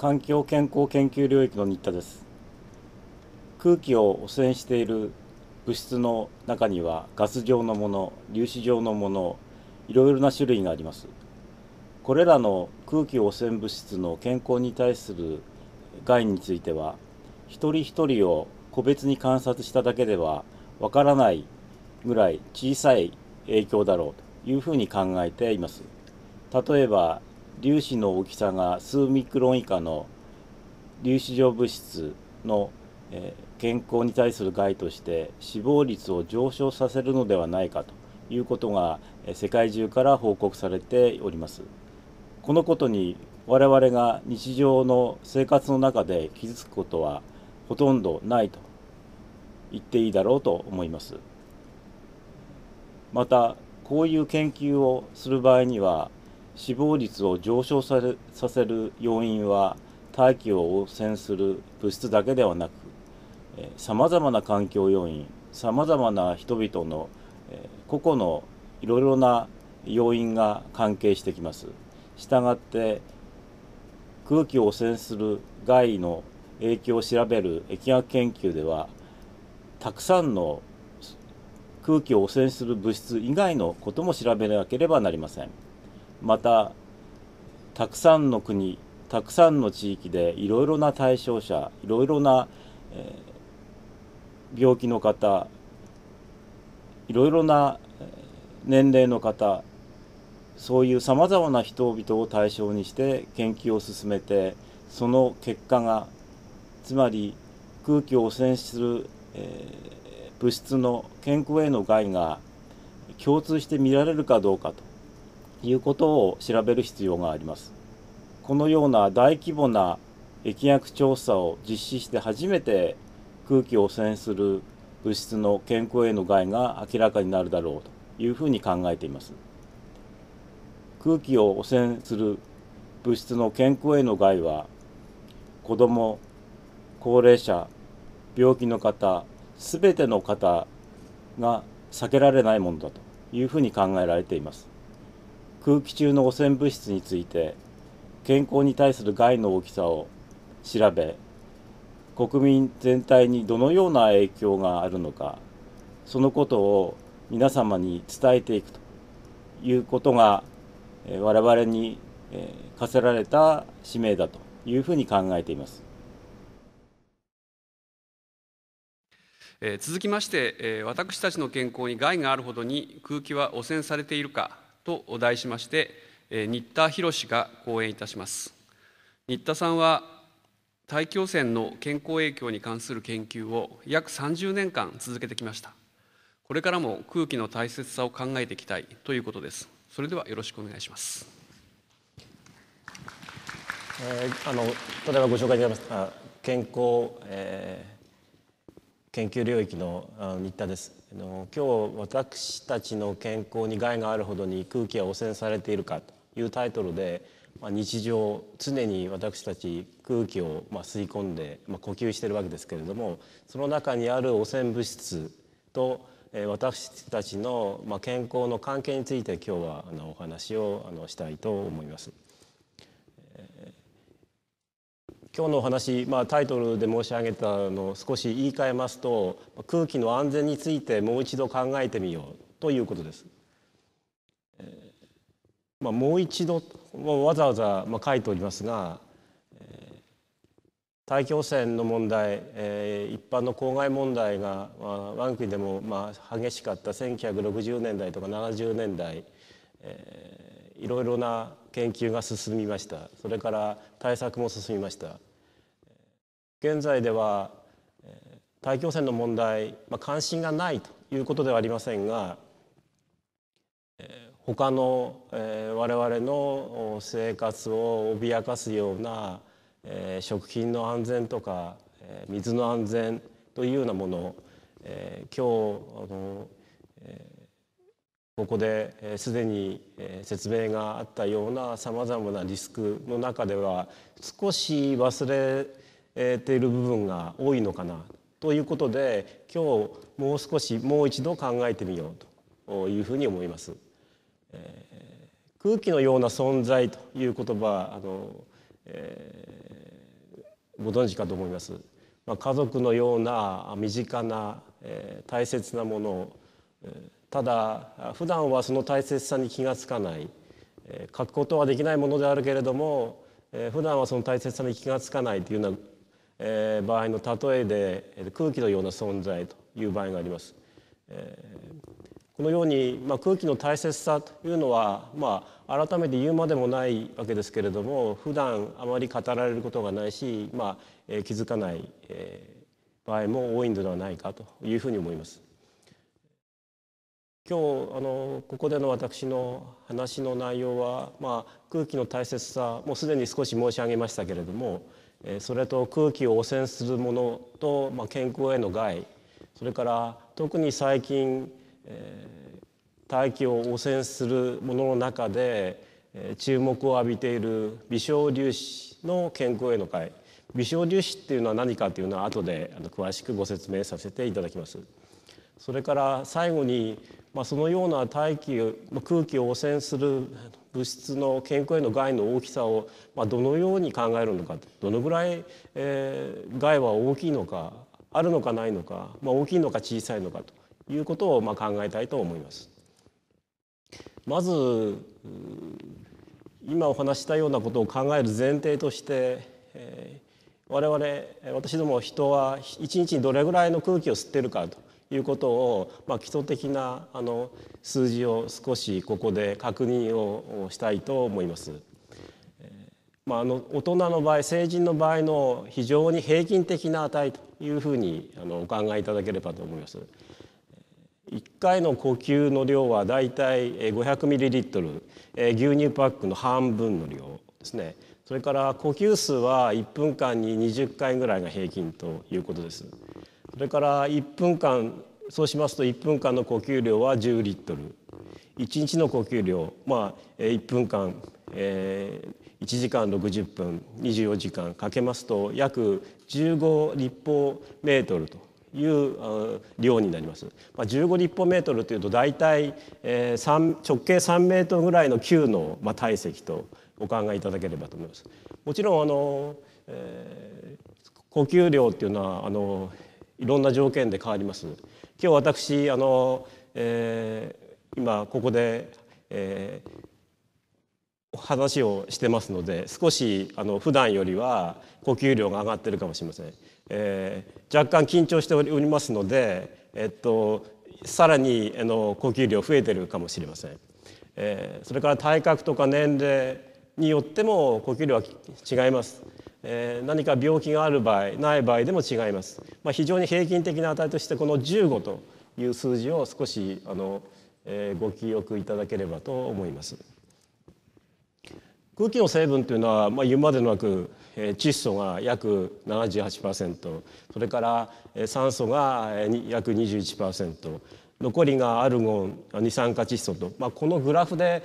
環境健康研究領域の新田です空気を汚染している物質の中にはガス状のもの粒子状のものいろいろな種類がありますこれらの空気汚染物質の健康に対する害については一人一人を個別に観察しただけではわからないぐらい小さい影響だろうというふうに考えています。例えば粒子の大きさが数ミクロン以下の粒子状物質の、えー、健康に対する害として死亡率を上昇させるのではないかということが、えー、世界中から報告されております。このことに我々が日常の生活の中で傷つくことはほとんどないと言っていいだろうと思います。またこういう研究をする場合には死亡率を上昇させる要因は大気を汚染する物質だけではなくさまざまな環境要因さまざまな人々の個々のいろいろな要因が関係してきます。したがって空気を汚染する害の影響を調べる疫学研究ではたくさんの空気を汚染する物質以外のことも調べなければなりません。またたくさんの国たくさんの地域でいろいろな対象者いろいろな、えー、病気の方いろいろな年齢の方そういうさまざまな人々を対象にして研究を進めてその結果がつまり空気を汚染する、えー、物質の健康への害が共通して見られるかどうかということを調べる必要があります。このような大規模な疫学調査を実施して初めて空気を汚染する物質の健康への害が明らかになるだろうというふうに考えています。空気を汚染する物質の健康への害は子ども高齢者病気の方すべての方が避けられないものだというふうに考えられています。空気中の汚染物質について健康に対する害の大きさを調べ国民全体にどのような影響があるのかそのことを皆様に伝えていくということが我々に課せられた使命だというふうに考えています。続きまして私たちの健康に害があるほどに空気は汚染されているかと題しまして新田博氏が講演いたします新田さんは大気汚染の健康影響に関する研究を約30年間続けてきましたこれからも空気の大切さを考えていきたいということですそれではよろしくお願いしますえー、あの例えばご紹介にありました健康、えー、研究領域の新田ですあの今日私たちの健康に害があるほどに空気は汚染されているかというタイトルで、まあ、日常常に私たち空気をまあ吸い込んで、まあ、呼吸してるわけですけれどもその中にある汚染物質と私たちの健康の関係について今日はお話をしたいと思います。今日のお話、まあ、タイトルで申し上げたのを少し言い換えますと空気の安全についてもう一度考えてみようということです。えー、まあ、もう一度わざわざ書いておりますが、えー、大気汚染の問題、えー、一般の公害問題が、まあ、我が国でもまあ激しかった1960年代とか70年代、えー、いろいろな研究が進みましたそれから対策も進みました現在では大気汚染の問題、まあ、関心がないということではありませんが他の我々の生活を脅かすような食品の安全とか水の安全というようなもの今日あのここですでに説明があったようなさまざまなリスクの中では少し忘れている部分が多いのかなということで今日もう少しもう一度考えてみようというふうに思います。えー、空気のような存在という言葉あの、えー、ご存知かと思います。まあ、家族のような身近な、えー、大切なもの、えーただ普段はその大切さに気が付かない書くことはできないものであるけれども普段はその大切さに気が付かないというような場合の例えで空気のような存在という場合があります。このように、まあ、空気の大切さというのは、まあ、改めて言うまでもないわけですけれども普段あまり語られることがないし、まあ、気づかない場合も多いのではないかというふうに思います。今日あのここでの私の話の内容は、まあ、空気の大切さもうすでに少し申し上げましたけれども、えそれと空気を汚染するものと、まあ、健康への害それから特に最近、えー、大気を汚染するものの中で、えー、注目を浴びている微小粒子の健康への害微小粒子っていうのは何かというのは後で詳しくご説明させていただきます。それから最後に、まあ、そのような大気空気を汚染する物質の健康への害の大きさを、まあ、どのように考えるのかどのぐらい、えー、害は大きいのかあるのかないのか、まあ、大きいのか小さいのかということをまあ考えたいと思います。まず今お話したようなことを考える前提として、えー、我々私ども人は一日にどれぐらいの空気を吸ってるかということを、まあ、基礎的なあの数字を少しここで確認をしたいと思います。まあ、あの大人の場合成人の場合の非常に平均的な値というふうにあのお考えいただければと思います。1回の呼吸の量はだいたい 500ml 牛乳パックの半分の量ですねそれから呼吸数は1分間に20回ぐらいが平均ということです。それから1分間そうしますと1分間の呼吸量は10リットル1日の呼吸量まあ1分間、えー、1時間60分24時間かけますと約15立方メートルという量になります。まあ、15立方メートルというと大体、えー、直径3メートルぐらいの球の、まあ、体積とお考えいただければと思います。もちろんあの、えー、呼吸量っていうのはあのいろんな条件で変わります。今日私あの、えー、今ここで、えー、話をしてますので少しあの普段よりは呼吸量が上がってるかもしれません。えー、若干緊張しておりますので、えっと、さらにあの呼吸量増えてるかもしれません。えー、それから体格とか年齢によっても呼吸量は違います。えー、何か病気がある場合ない場合でも違います、まあ、非常に平均的な値としてこの15という数字を少しあの、えー、ご記憶いただければと思います空気の成分というのは、まあ、言うまでもなく、えー、窒素が約78%それから、えー、酸素が約21%残りがアルゴン二酸化窒素と、まあ、このグラフで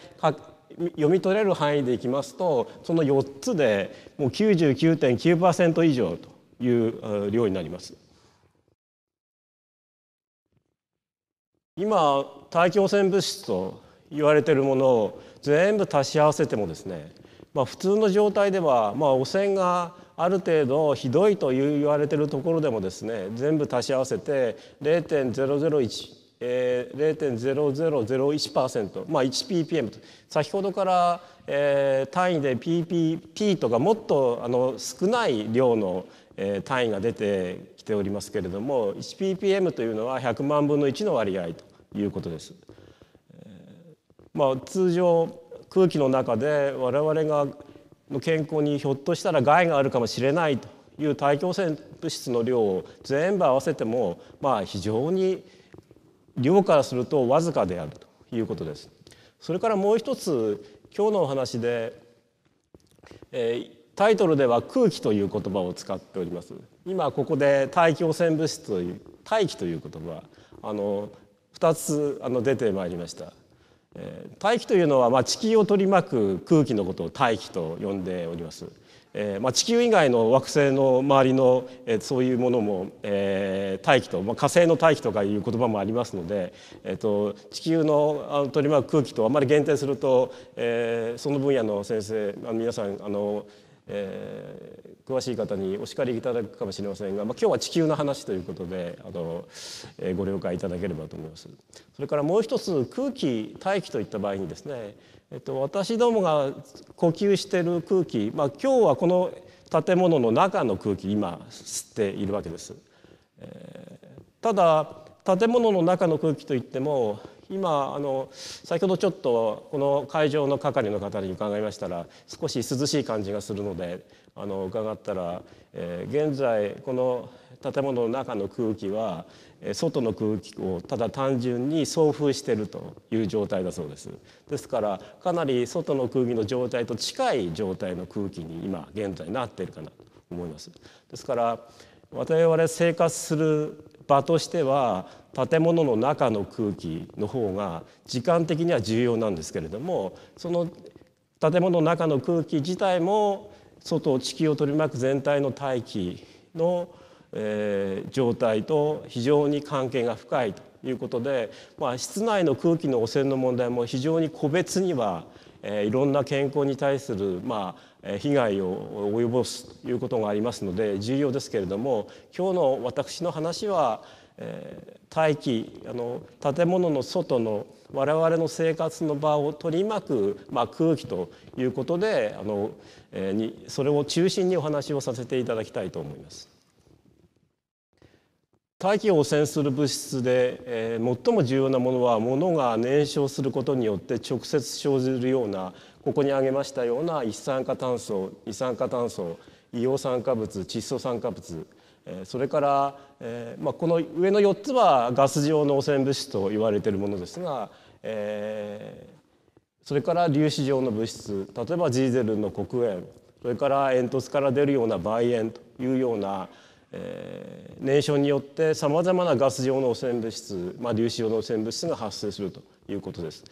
読み取れる範囲でいきますとその4つでもう99.9%以上という量になります。今大気汚染物質と言われてるものを全部足し合わせてもですね、まあ、普通の状態では、まあ、汚染がある程度ひどいと言われてるところでもですね全部足し合わせて0.001えー、0.0001%、まあ、1ppm と先ほどから、えー、単位で pp とかもっとあの少ない量の、えー、単位が出てきておりますけれども 1ppm というのは100万分の1の割合ということです。えー、まあ、通常空気の中で我々がの健康にひょっとしたら害があるかもしれないという大気汚染物質の量を全部合わせても、まあ、非常に量からするとわずかであるということです。それからもう一つ今日のお話で、えー、タイトルでは空気という言葉を使っております。今ここで大気汚染物質という大気という言葉あの二つあの出てまいりました。えー、大気というのはまあ地球を取り巻く空気のことを大気と呼んでおります。えーまあ、地球以外の惑星の周りの、えー、そういうものも、えー、大気と、まあ、火星の大気とかいう言葉もありますので、えーと、地球の取り巻く空気とあまり限定すると、えー、その分野の先生あの皆さんあの、えー、詳しい方にお叱りいただくかもしれませんが、まあ、今日は地球の話ということであの、えー、ご了解いただければと思います。それからもう一つ空気大気といった場合にですねえっと、私どもが呼吸してる空気、まあ、今日はこの建物の中の空気今吸っているわけです。えー、ただ建物の中の空気といっても今あの先ほどちょっとこの会場の係の方に伺いましたら少し涼しい感じがするのであの伺ったら、えー、現在この建物の中の空気は外の空気をただ単純に送風しているという状態だそうですですからかなり外の空気の状態と近い状態の空気に今現在なっているかなと思いますですから我々生活する場としては建物の中の空気の方が時間的には重要なんですけれどもその建物の中の空気自体も外地球を取り巻く全体の大気のえー、状態と非常に関係が深いということで、まあ、室内の空気の汚染の問題も非常に個別には、えー、いろんな健康に対する、まあ、被害を及ぼすということがありますので重要ですけれども今日の私の話は、えー、大気あの建物の外の我々の生活の場を取り巻く、まあ、空気ということであの、えー、にそれを中心にお話をさせていただきたいと思います。大気を汚染する物質で、えー、最も重要なものは物が燃焼することによって直接生じるようなここに挙げましたような一酸化炭素二酸化炭素硫黄酸化物窒素酸化物、えー、それから、えーまあ、この上の4つはガス状の汚染物質と言われているものですが、えー、それから粒子状の物質例えばジーゼルの黒煙それから煙突から出るような梅煙というようなえー、燃焼によってさまざまなガス状の汚染物質、まあ、粒子状の汚染物質が発生するということです。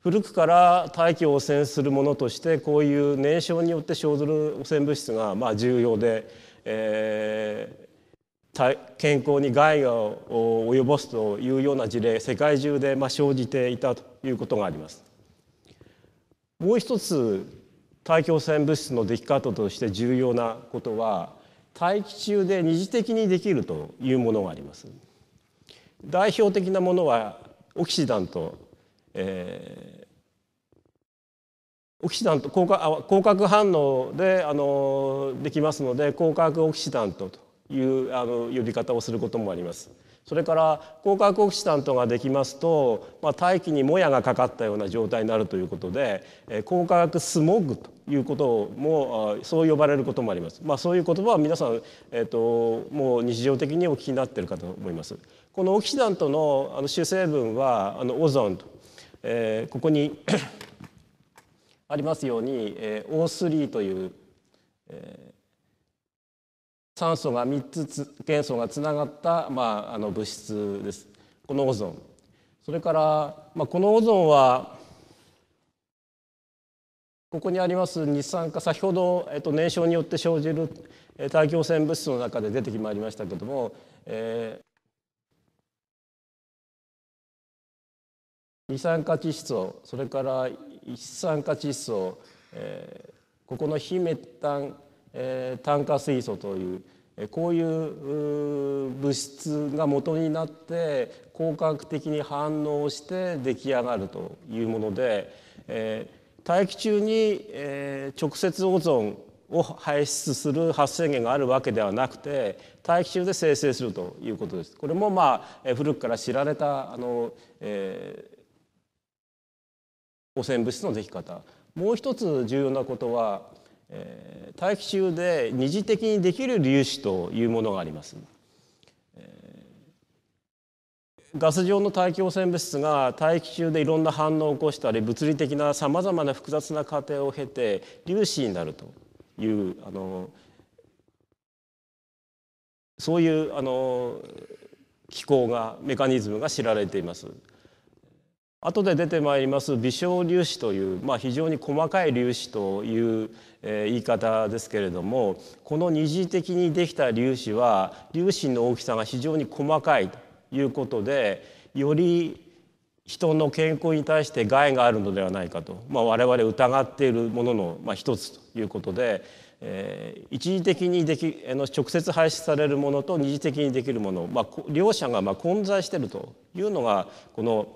古くから大気を汚染するものとしてこういう燃焼によって生ずる汚染物質がまあ重要で、えー、健康に害を及ぼすというような事例世界中でまあ生じていたということがあります。もう一つ大気汚染物質の出来方として重要なことは大気中で二次的にできるというものがあります代表的なものはオキシダント、えー、オキシダント光化光化反応であのできますので光化オキシダントというあの呼び方をすることもあります。それから光化オキシダントができますと、まあ、大気にもやがかかったような状態になるということで光化学スモッグということもそう呼ばれることもあります。まあ、そういう言葉は皆さん、えーと、もう日常的にお聞きになってるかと思います。このオキシダントのあの主成分はあのオゾンと、えー、ここに ありますように、えー、O3 という、えー、酸素が3つ元素がつながった、まあ、あの物質です。このオゾン。それから、まあ、このオゾンはここにあります日産化先ほど、えっと、燃焼によって生じる大気汚染物質の中で出てきまいりましたけども、えー、二酸化窒素それから一酸化窒素、えー、ここの非メタン、えー、炭化水素という、えこういう物質が元になって光果学的に反応して出来上がるというもので、えー大気中に、え直接オゾンを排出する発生源があるわけではなくて大気中で生成するということです。これもまあ古くから知られたあの、えー、汚染物質のでき方。もう一つ重要なことは、えー、大気中で二次的にできる粒子というものがあります。ガス状の大気汚染物質が大気中でいろんな反応を起こしたり物理的なさまざまな複雑な過程を経て粒子になるというあのそういうあの機構がメカニズムが知られています。後で出てまいります微小粒子という、まあ、非常に細かい粒子という、えー、言い方ですけれどもこの二次的にできた粒子は粒子の大きさが非常に細かいいうことでより人の健康に対して害があるのではないかと、まあ、我々疑っているものの、まあ、一つということで、えー、一時的にできあの直接廃止されるものと二次的にできるもの、まあ、両者がまあ混在しているというのがこの、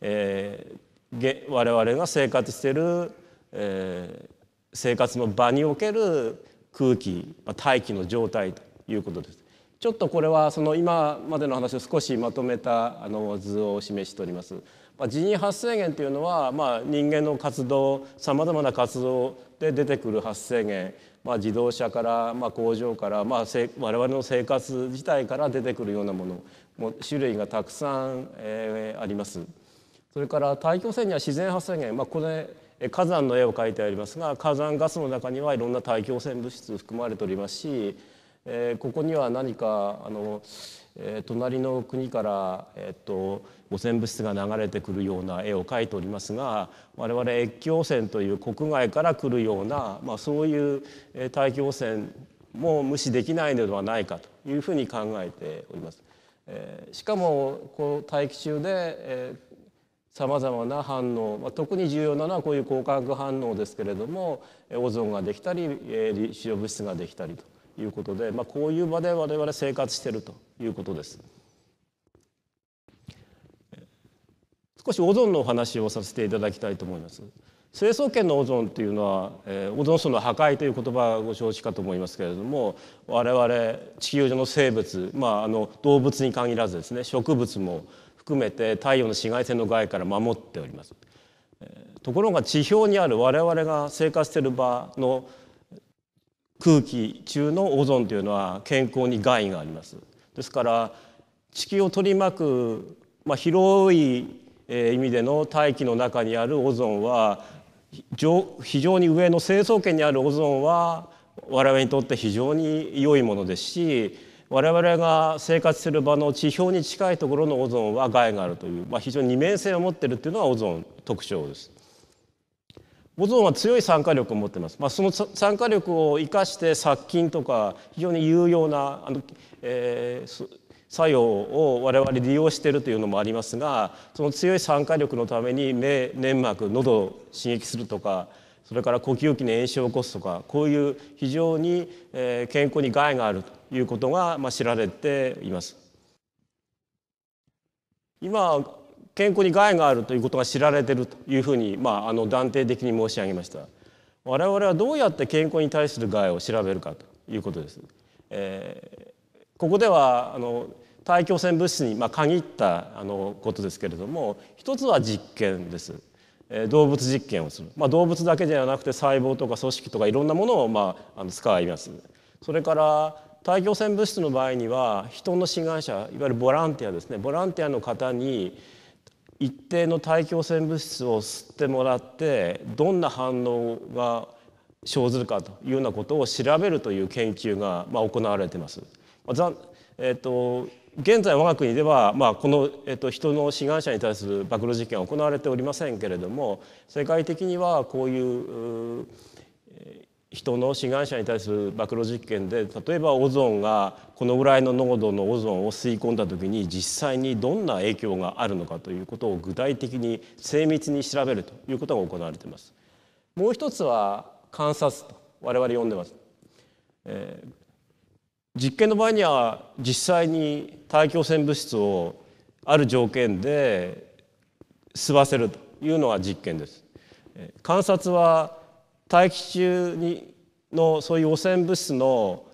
えー、我々が生活している、えー、生活の場における空気、まあ、大気の状態ということです。ちょっとこれはその今までの話を少しまとめたあの図を示しております。まあ、人員発生源というのは、まあ、人間の活動さまざまな活動で出てくる発生源、まあ、自動車から、まあ、工場から、まあ、我々の生活自体から出てくるようなものも種類がたくさん、えー、あります。それから大気汚染には自然発生源、まあ、これ火山の絵を描いてありますが火山ガスの中にはいろんな大気汚染物質含まれておりますしえー、ここには何かあの、えー、隣の国から、えーと、汚染物質が流れてくるような絵を描いておりますが我々越境汚染という国外から来るような、まあ、そういう大気汚染も無視できないのではないかというふうに考えております。えー、しかもこう大気中で、えーさまざまな反応、まあ、特に重要なのはこういう光化学反応ですけれどもオゾンができたり、えー、主要物質ができたりということで、まあ、こういう場で我々生活しているということです。少しオゾンのお話をさせていただきたいと思います。成層圏のオゾンというのは、えー、オゾン層の破壊という言葉をご承知かと思いますけれども我々地球上の生物、まあ、あの動物に限らずですね植物も含めて太陽の紫外線の害から守っております。えところが地表にある我々が生活している場の空気中のオゾンというのは健康に害がありますですから地球を取り巻く、まあ、広い意味での大気の中にあるオゾンは非常に上の成層圏にあるオゾンは我々にとって非常に良いものですし我々が生活する場の地表に近いところのオゾンは害があるという、まあ、非常に二面性を持ってるっていうのはオゾン特徴です。ボゾンは強い酸化力を持ってます、まあ、その酸化力を生かして殺菌とか非常に有用なあの、えー、作用を我々利用しているというのもありますがその強い酸化力のために目粘膜喉を刺激するとかそれから呼吸器に炎症を起こすとかこういう非常に健康に害があるということが知られています。今健康に害があるということが知られているというふうに、まあ、あの断定的に申し上げました我々はどうやって健康に対する害を調べるかということです、えー、ここではあの大気汚染物質に、まあ、限ったあのことですけれども一つは実験です、えー、動物実験をする、まあ、動物だけではなくて細胞とか組織とかいろんなものを、まあ、あの使いますそれから大気汚染物質の場合には人の志願者いわゆるボランティアですねボランティアの方に一定の大気汚染物質を吸ってもらってどんな反応が生ずるかというようなことを調べるという研究が、まあ、行われています。えーと、現在我が国では、まあ、この、えーと、と人の志願者に対する暴露事件は行われておりませんけれども世界的にはこういう人の志願者に対する暴露実験で例えばオゾンがこのぐらいの濃度のオゾンを吸い込んだ時に実際にどんな影響があるのかということを具体的に精密に調べるということが行われています。もう一つは観察と我々呼んでます、えー、実験の場合には実際に大気汚染物質をある条件で吸わせるというのが実験です。観察は大気中にのそういう汚染物質の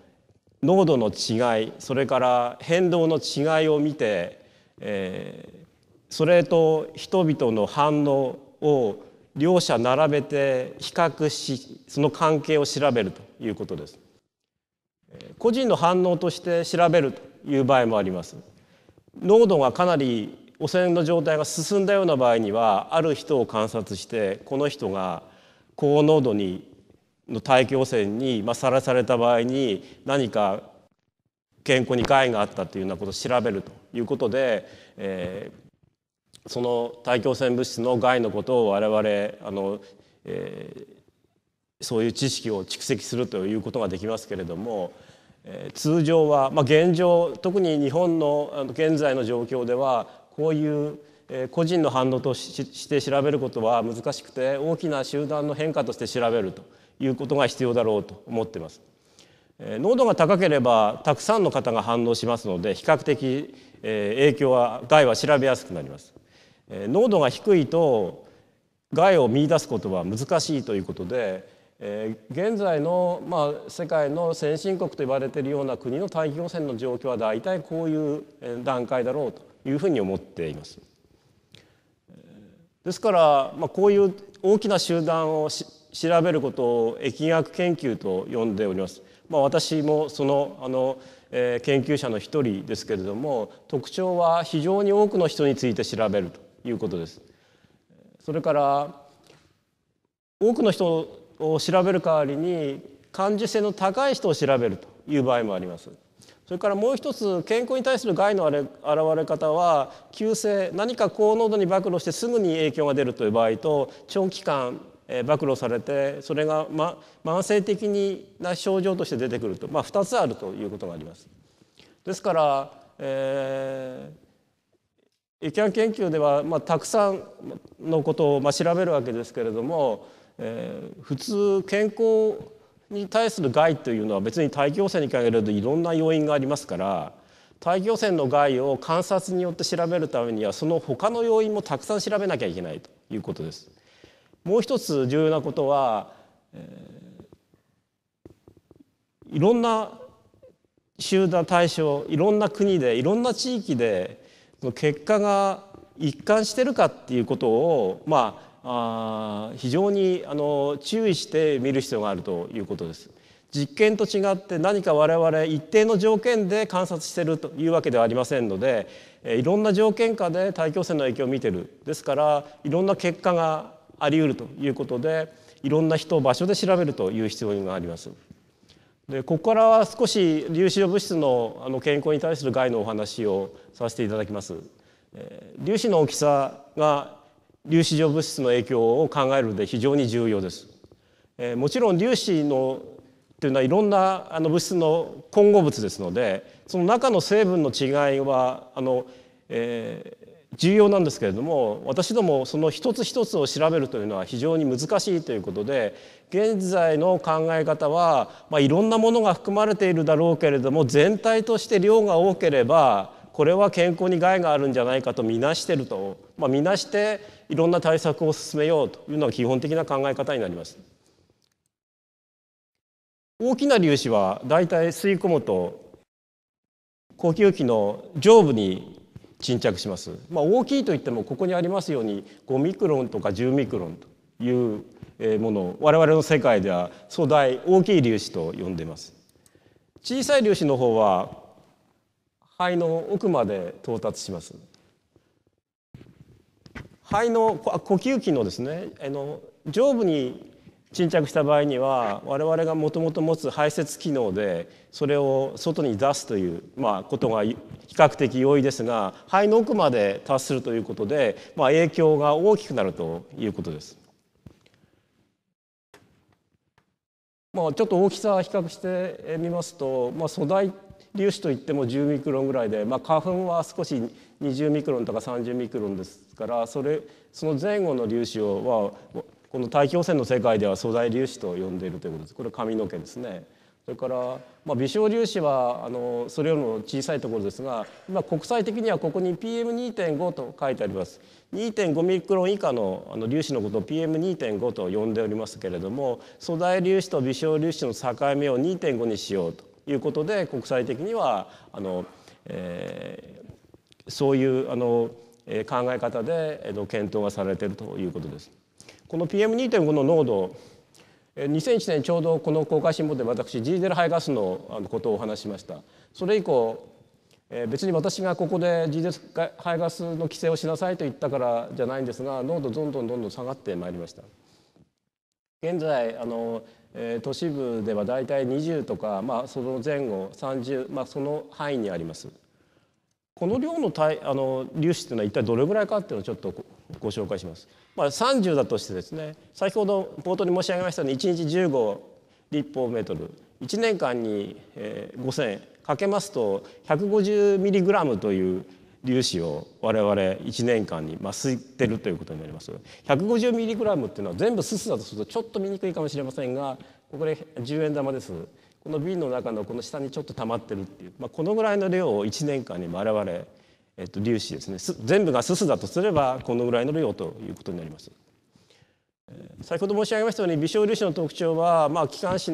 濃度の違いそれから変動の違いを見て、えー、それと人々の反応を両者並べて比較しその関係を調べるということです。個人の反応として調べるという場合もあります。濃度がかなり汚染の状態が進んだような場合にはある人を観察してこの人が高濃度にの大気汚染にさらされた場合に何か健康に害があったというようなことを調べるということで、えー、その大気汚染物質の害のことを我々あの、えー、そういう知識を蓄積するということができますけれども、えー、通常は、まあ、現状特に日本の現在の状況ではこういう個人の反応として調べることは難しくて大きな集団の変化として調べるということが必要だろうと思ってます。濃度が高ければたくさんの方が反応しますので比較的影響は害は調べやすくなります。濃度が低いと害を見出すことは難しいということで現在の、まあ、世界の先進国と言われているような国の大気汚染の状況は大体こういう段階だろうというふうに思っています。ですから、まあ、こういう大きな集団をし調べることを疫学研究と呼んでおります。まあ、私もそのあの、えー、研究者の一人ですけれども特徴は非常に多くの人について調べるということです。それから多くの人を調べる代わりに感受性の高い人を調べるという場合もあります。それからもう一つ健康に対する害の現れ方は急性何か高濃度に暴露してすぐに影響が出るという場合と長期間暴露されてそれが、ま、慢性的な症状として出てくると、まあ、2つあるということがあります。ですから、えー医研研究では、まあ、たくさんのことを、まあ、調べるわけですけれども、えー、普通健康に対する害というのは別に大気汚染に限らずいろんな要因がありますから大気汚染の害を観察によって調べるためにはその他の要因もたくさん調べなきゃいけないということです。もう一つ重要なことは、えー、いろんな集団対象いろんな国でいろんな地域で結果が一貫してるかっていうことをまああ非常にあの注意して見る必要があるということです。実験と違って何か我々一定の条件で観察してるというわけではありませんのでいろんな条件下で大気汚染の影響を見てるですからいろんな結果がありうるということでいろんな人場所で調べるという必要があります。でここからは少し粒子物質のあの健康に対する害のお話をさせていただきます。粒子の大きさが粒子状物質の影響を考えるで非常に重要です。えー、もちろん粒子のというのはいろんなあの物質の混合物ですのでその中の成分の違いはあの、えー、重要なんですけれども私どもその一つ一つを調べるというのは非常に難しいということで現在の考え方は、まあ、いろんなものが含まれているだろうけれども全体として量が多ければこれは健康に害があるんじゃないかと見なしてると、まあ、見なしていろんな対策を進めようというのが基本的な考え方になります。大きな粒子はだいたい吸い込むと呼吸器の上部に沈着します、まあ、大きいといってもここにありますように5ミクロンとか10ミクロンというものを我々の世界では粗大大きい粒子と呼んでいます。小さい粒子の方は肺の奥まで到達します肺の呼吸器のですねあの上部に沈着した場合には我々がもともと持つ排泄機能でそれを外に出すという、まあ、ことが比較的容易ですが肺の奥まで達するということで、まあ、影響が大きくなるということです。まあ、ちょっと大きさ比較してみますと、まあ、粗大粒子といっても10ミクロンぐらいで、まあ、花粉は少し20ミクロンとか30ミクロンですからそれその前後の粒子をはこの大気汚染の世界では素材粒子と呼んでいるということですこれ髪の毛ですね。それから、まあ、微小粒子はあのそれよりも小さいところですが今国際的にはここに PM2.5 と書いてあります2.5ミクロン以下のあの粒子のことを PM2.5 と呼んでおりますけれども素材粒子と微小粒子の境目を2.5にしようということで国際的にはあの、えー、そういうあの、え考え方で、え検討がされているということです。この PM2.5 の濃度2001年ちょうどこの公開新聞で私ジーゼル排ガスのことをお話しましたそれ以降別に私がここでジーゼル排ガスの規制をしなさいと言ったからじゃないんですが濃度どんどんどんどん下がってまいりました。現在あの、えー、都市部ではだいたい20とか、まあ、その前後30、まあ、その範囲にあります。この量のあの粒子というのは一体どれぐらいかっていうのをちょっとご紹介します。まあ、30だとしてですね先ほど冒頭に申し上げましたように1日15立方メートル1年間に、えー、5,000かけますと1 5 0ラムという粒子を我々1年間にま吸ってるということになります 150mg っていうのは全部すすだとするとちょっと見にくいかもしれませんがここで10円玉ですこの瓶の中のこの下にちょっと溜まってるっていう、まあ、このぐらいの量を1年間に我々、えっと、粒子ですね全部がすすだとすればこのぐらいの量ということになります。先ほど申し上げましたように微小粒子の特徴は、まあ、気管支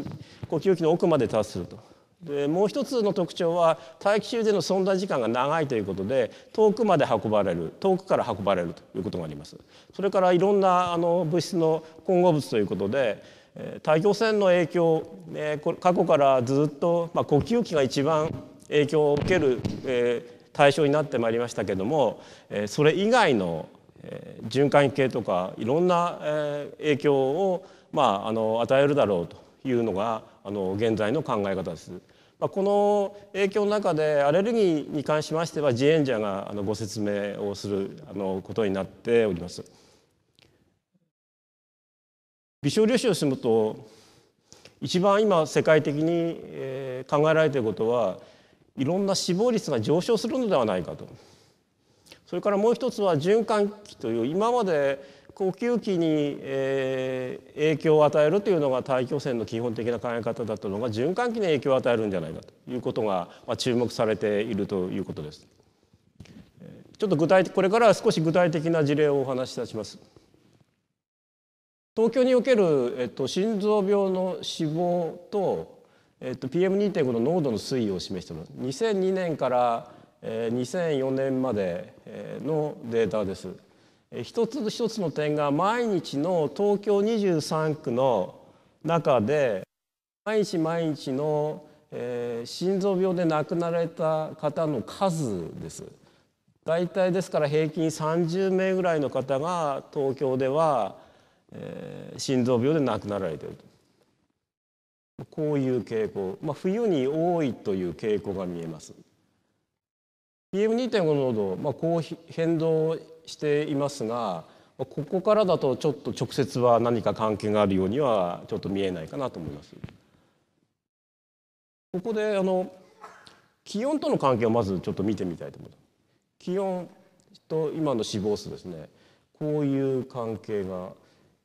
呼吸器の奥まで達するとでもう一つの特徴は大気中での存在時間が長いということで遠くまで運ばれる遠くから運ばれるということがありますそれからいろんなあの物質の混合物ということで大気汚染の影響、えー、過去からずっと、まあ、呼吸器が一番影響を受ける、えー、対象になってまいりましたけども、えー、それ以外の、えー、循環系とかいろんな、えー、影響を、まあ、あの与えるだろうというのがあの現在の考え方です。まあ、この影響の中でアレルギーに関しましてはジエンジャーがあのご説明をするあのことになっております。微小粒子を進むと一番今世界的に考えられていることはいろんな死亡率が上昇するのではないかと。それからもう一つは循環器という今まで呼吸器に、えー、影響を与えるというのが大気汚染の基本的な考え方だったのが循環器に影響を与えるんじゃないかということが、まあ、注目されているということです。ちょっと具体これからは少し具体的な事例をお話しいたします。東京における、えっと、心臓病の死亡と、えっと、PM2.5 の濃度の推移を示しています。2002年から、えー、2004年までのデータです。一つ一つの点が毎日の東京23区の中で毎日毎日の、えー、心臓病で亡くなられた方の数です。大体ですから平均30名ぐらいの方が東京では、えー、心臓病で亡くなられているとこういう傾向、まあ、冬に多いという傾向が見えます。PM2.5 濃度、まあ、こう変動していますがここからだとちょっと直接は何か関係があるようにはちょっと見えないかなと思います。ここであの気温との関係をまずちょっと見てみたいと思います。気温と今の死亡数ですねこういう関係が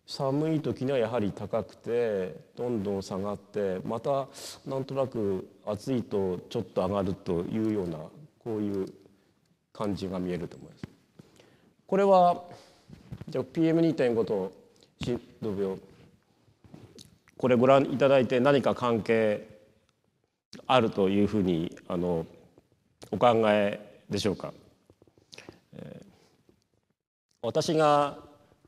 寒い時にはやはり高くてどんどん下がってまたなんとなく暑いとちょっと上がるというようなこういう感じが見えると思います。これはじゃ PM2.5 と心動病これご覧いただいて何か関係あるというふうにあのお考えでしょうか、えー、私が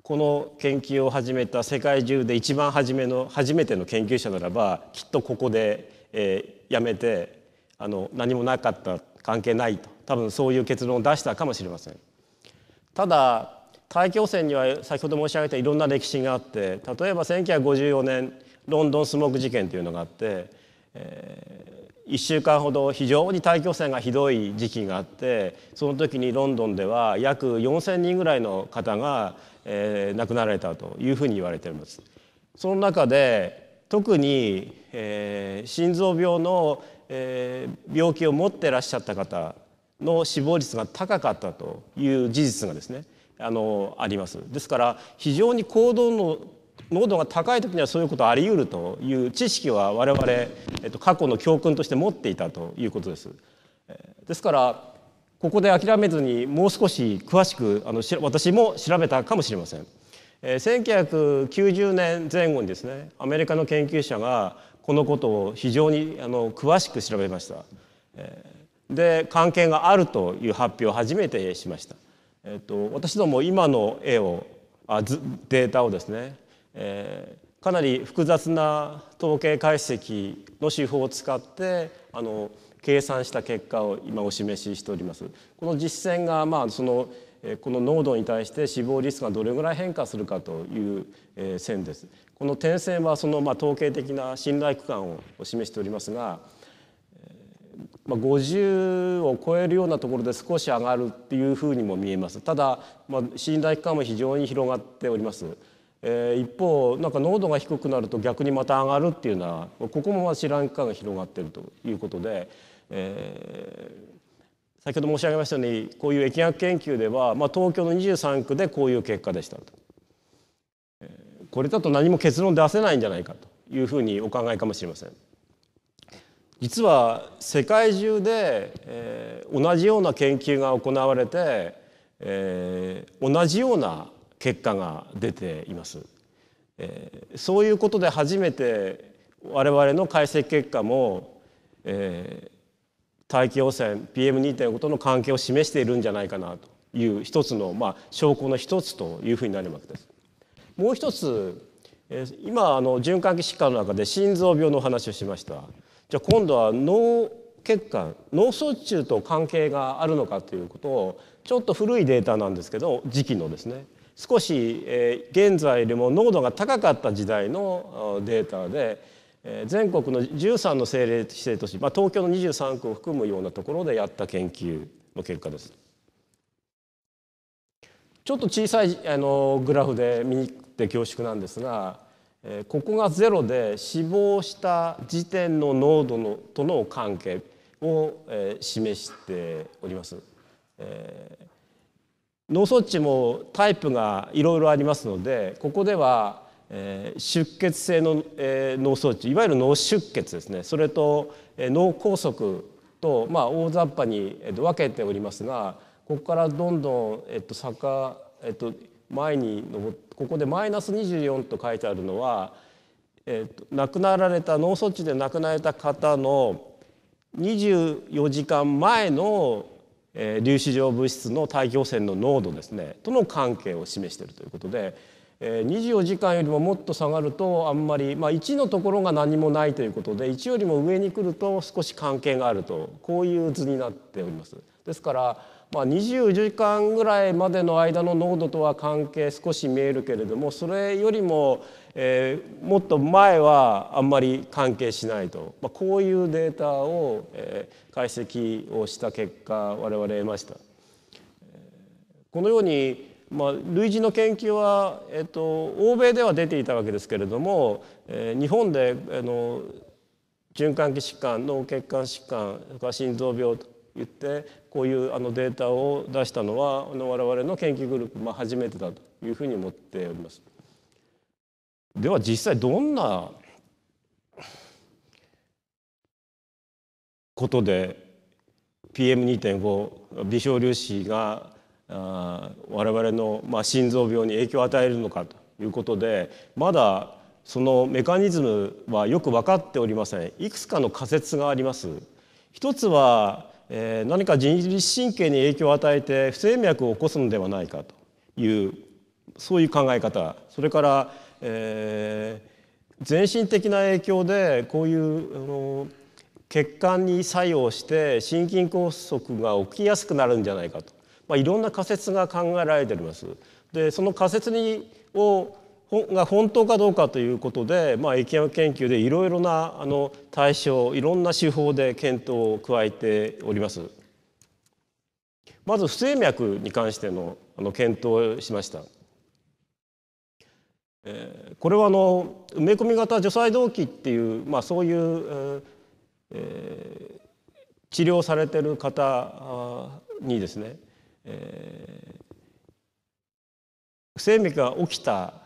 この研究を始めた世界中で一番初めの初めての研究者ならばきっとここで、えー、やめてあの何もなかった関係ないと多分そういう結論を出したかもしれません。ただ大気汚染には先ほど申し上げたいろんな歴史があって例えば1954年ロンドンスモーク事件というのがあって、えー、1週間ほど非常に大気汚染がひどい時期があってその時にロンドンでは約4,000人ぐらいの方が、えー、亡くなられたというふうに言われています。その中で特に、えー、心臓病の、えー、病気を持ってらっしゃった方の死亡率が高かったという事実がですねあのあります。ですから非常に行動の濃度が高い時にはそういうことあり得るという知識は我々、えっと、過去の教訓として持っていたということです。ですからここで諦めずにもう少し詳しくあのし私も調べたかもしれません。えー、1990年前後にですねアメリカの研究者がこのことを非常にあの詳しく調べました。えで関係があるという発表を初めてしました。えっと、と私ども今の絵をあデータをですね、えー、かなり複雑な統計解析の手法を使ってあの計算した結果を今お示ししております。この実践がまあそのこの濃度に対して死亡リスクがどれぐらい変化するかという線です。この点線はそのまあ統計的な信頼区間を示しておりますが、まあ、50を超えるようなところで少し上がるっていうふうにも見えますただ、まあ、信頼期間も非常に広がっております、えー、一方なんか濃度が低くなると逆にまた上がるっていうのはここもまあ知らん期間が広がっているということで、えー、先ほど申し上げましたようにこういう疫学研究では、まあ、東京の23区でこういう結果でしたと、えー、これだと何も結論出せないんじゃないかというふうにお考えかもしれません。実は世界中で、えー、同じような研究が行われて、えー、同じような結果が出ています。えー、そういうことで初めて我々の解析結果も、え大気汚染 PM2.5 との関係を示しているんじゃないかなという一つの、まあ、証拠の一つというふうになるわけです。もう一つ今あの循環器疾患の中で心臓病の話をしました。じゃあ今度は脳血管脳卒中と関係があるのかということをちょっと古いデータなんですけど時期のですね少し、え現在よりも濃度が高かった時代のデータで、え全国の13の政令指定都市、まあ、東京の23区を含むようなところでやった研究の結果です。ちょっと小さいあのグラフで見にくて恐縮なんですがここがゼロで死亡した時点の濃度のとの関係を示しております。脳卒中もタイプがいろいろありますのでここでは出血性の脳卒中いわゆる脳出血ですねそれと脳梗塞と、まあ、大雑把に分けておりますがここからどんどん、えっと、坂、えっと、前にここでマイナス24と書いてあるのは、えーと、と亡くなられた脳卒中で亡くなられた方の24時間前の、えー、粒子状物質の大気汚染の濃度ですねとの関係を示しているということで、えー、24時間よりももっと下がるとあんまり、まあ、1のところが何もないということで1よりも上に来ると少し関係があるとこういう図になっております。ですからまあ、24時間ぐらいまでの間の濃度とは関係少し見えるけれどもそれよりも、えー、もっと前はあんまり関係しないと、まあ、こういうデータを、えー、解析をした結果我々得ました。このようにまあ、類似の研究は、えっと、欧米では出ていたわけですけれども、えー、日本であの循環器疾患脳血管疾患そ心臓病と言ってこういうあのデータを出したのはあの我々の研究グループ、まあ、初めてだというふうに思っております。では実際どんなことで PM2.5 微小粒子が我々の、まあ、心臓病に影響を与えるのかということでまだそのメカニズムはよく分かっておりませんいくつかの仮説があります一つはえ何か自律神経に影響を与えて不整脈を起こすのではないかというそういう考え方それから、えー、全身的な影響でこういうあの血管に作用して心筋梗塞が起きやすくなるんじゃないかと、まあ、いろんな仮説が考えられております。でその仮説にをが本当かどうかということで、まあ、疫学研究でいろいろなあの対象いろんな手法で検討を加えております。まず不整脈に関してのあの検討をしました。えー、これはあの埋め込み型除細動器っていう、まあ、そういう、えー、治療されてる方にですね、えー、不整脈が起きた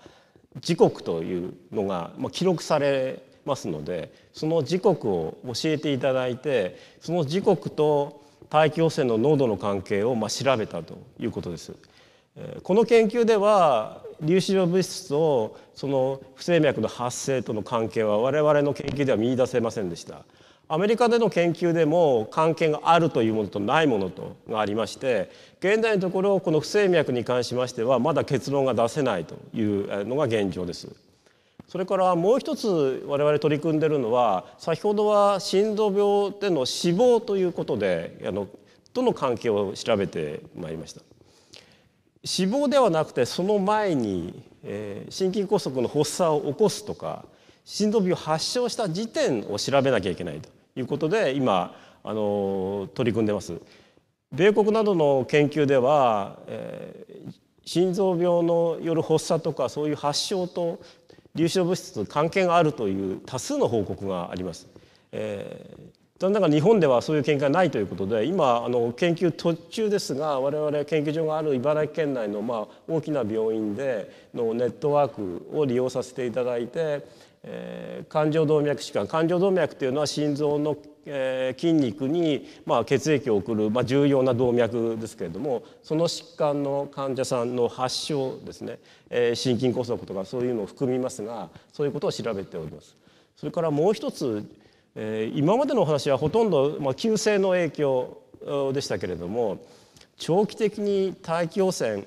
時刻というのが記録されますのでその時刻を教えていただいてその時刻と大気汚染の濃度の関係をま調べたということです。この研究では粒子状物質とその不整脈の発生との関係は我々の研究では見いだせませんでした。アメリカでの研究でも関係があるというものとないものとがありまして現在のところこの不整脈に関しましてはまだ結論が出せないというのが現状です。それからもう一つ我々取り組んでいるのは先ほどは心臓病での死亡ということであのとの関係を調べてまいりました。死亡ではなくてその前に、えー、心筋梗塞の発作を起こすとか心臓病を発症した時点を調べなきゃいけないということで今あの取り組んでます。米国などの研究では、えー、心臓病のよる発作とかそういう発症と粒子物質と関係があるという多数の報告があります。えー残念ながら日本ではそういう見解ないということで今あの研究途中ですが我々研究所がある茨城県内のまあ大きな病院でのネットワークを利用させていただいてえー、冠状動脈疾患冠状動脈というのは心臓の、えー、筋肉に、まあ、血液を送る、まあ、重要な動脈ですけれどもその疾患の患者さんの発症ですね、えー、心筋梗塞とかそういうのを含みますがそういうことを調べております。それからもう一つ、えー、今までのお話はほとんど、まあ、急性の影響でしたけれども長期的に大気汚染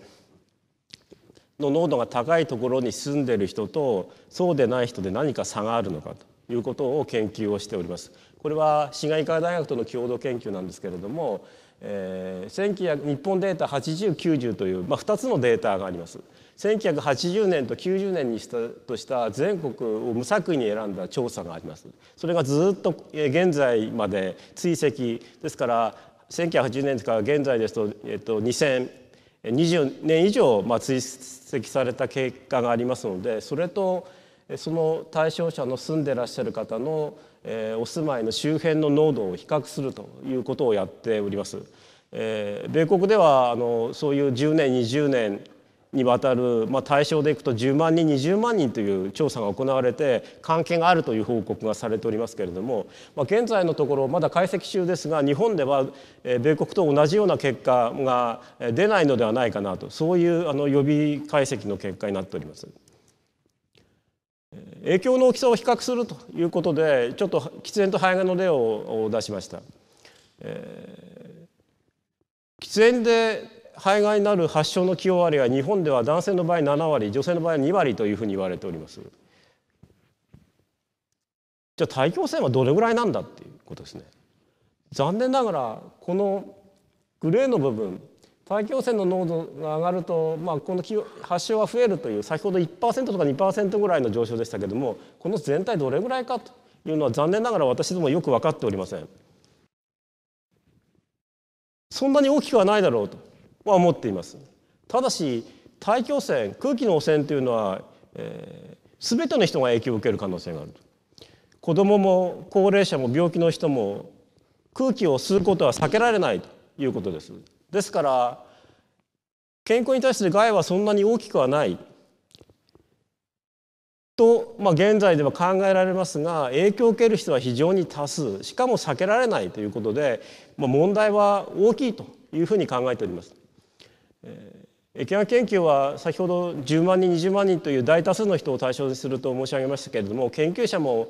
の濃度が高いところに住んでる人とそうでない人で何か差があるのかということを研究をしております。これは滋賀医科大学との共同研究なんですけれども、えー、日本データ8090という、まあ、2つのデータがあります。1980年と90年にしたとした全国を無作為に選んだ調査があります。それがずっと現在まで追跡ですから1980年から現在ですと、えっと、2000 20年以上まあ追跡された経過がありますのでそれとその対象者の住んでらっしゃる方のお住まいの周辺の濃度を比較するということをやっております。米国ではあのそういう10年20年にわたる、まあ、対象でいくと10万人20万人という調査が行われて関係があるという報告がされておりますけれども、まあ、現在のところまだ解析中ですが日本では米国と同じような結果が出ないのではないかなとそういうあの予備解析の結果になっております。影響の大きさを比較するということでちょっと喫煙と肺がんの例を出しました。えー、喫煙で肺がんになる発症の9割は日本では男性の場合7割女性の場合2割というふうに言われておりますじゃあ大気汚染はどれぐらいなんだっていうことですね残念ながらこのグレーの部分大気汚染の濃度が上がると、まあ、この発症は増えるという先ほど1%とか2%ぐらいの上昇でしたけどもこの全体どれぐらいかというのは残念ながら私どもよく分かっておりません。そんなに大きくはないだろうとは思っています。ただし大気汚染空気の汚染というのは、えー、全ての人が影響を受ける可能性がある子どもも高齢者も病気の人も空気を吸うことは避けられないということです。ですから健康に対する害はそんなに大きくはないと、まあ、現在では考えられますが影響を受ける人は非常に多数しかも避けられないということで、まあ、問題は大きいというふうに考えております。疫学研究は先ほど10万人20万人という大多数の人を対象にすると申し上げましたけれども研究者も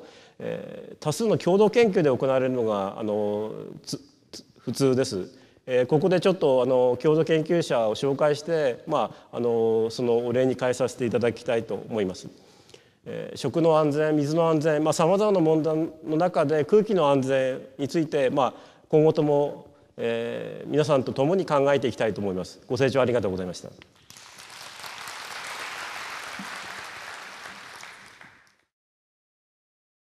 多数の共同研究で行われるのがあの普通です。ここでちょっとあの共同研究者を紹介して、まあ、あのそのお礼に変えさせていただきたいと思います。食の安全水の安全さまざ、まな問題の中で空気の安全について、まあ、今後ともえー、皆さんと共に考えていきたいと思います。ご清聴ありがとうございました。